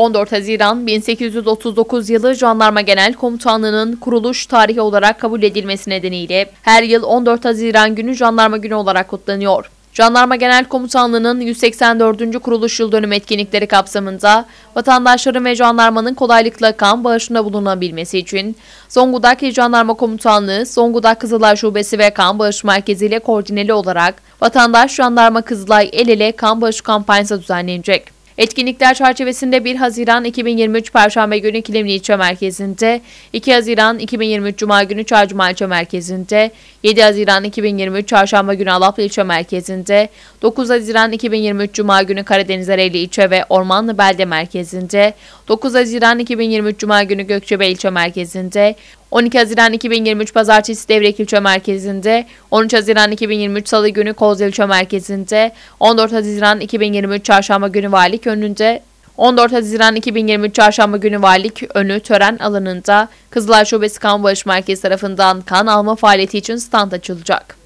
14 Haziran 1839 yılı Jandarma Genel Komutanlığı'nın kuruluş tarihi olarak kabul edilmesi nedeniyle her yıl 14 Haziran günü Jandarma Günü olarak kutlanıyor. Jandarma Genel Komutanlığı'nın 184. kuruluş yıl dönüm etkinlikleri kapsamında vatandaşların ve jandarmanın kolaylıkla kan bağışında bulunabilmesi için Zonguldak İl Jandarma Komutanlığı, Zonguldak Kızılay Şubesi ve Kan Bağış Merkezi ile koordineli olarak vatandaş jandarma Kızılay el ele kan bağış kampanyası düzenlenecek. Etkinlikler çerçevesinde 1 Haziran 2023 Perşembe günü Kilimli İlçe Merkezi'nde, 2 Haziran 2023 Cuma günü Çarşamba İlçe Merkezi'nde, 7 Haziran 2023 Çarşamba günü Alaplı İlçe Merkezi'nde, 9 Haziran 2023 Cuma günü Karadeniz Ereğli İlçe ve Ormanlı Belde Merkezi'nde, 9 Haziran 2023 Cuma günü Gökçebe İlçe Merkezi'nde, 12 Haziran 2023 Pazartesi Devrek İlçe Merkezi'nde, 13 Haziran 2023 Salı günü Koz İlçe Merkezi'nde, 14 Haziran 2023 Çarşamba günü Valilik önünde 14 Haziran 2023 Çarşamba günü valilik önü tören alanında Kızılay Şubesi Kan Barış Merkezi tarafından kan alma faaliyeti için stand açılacak.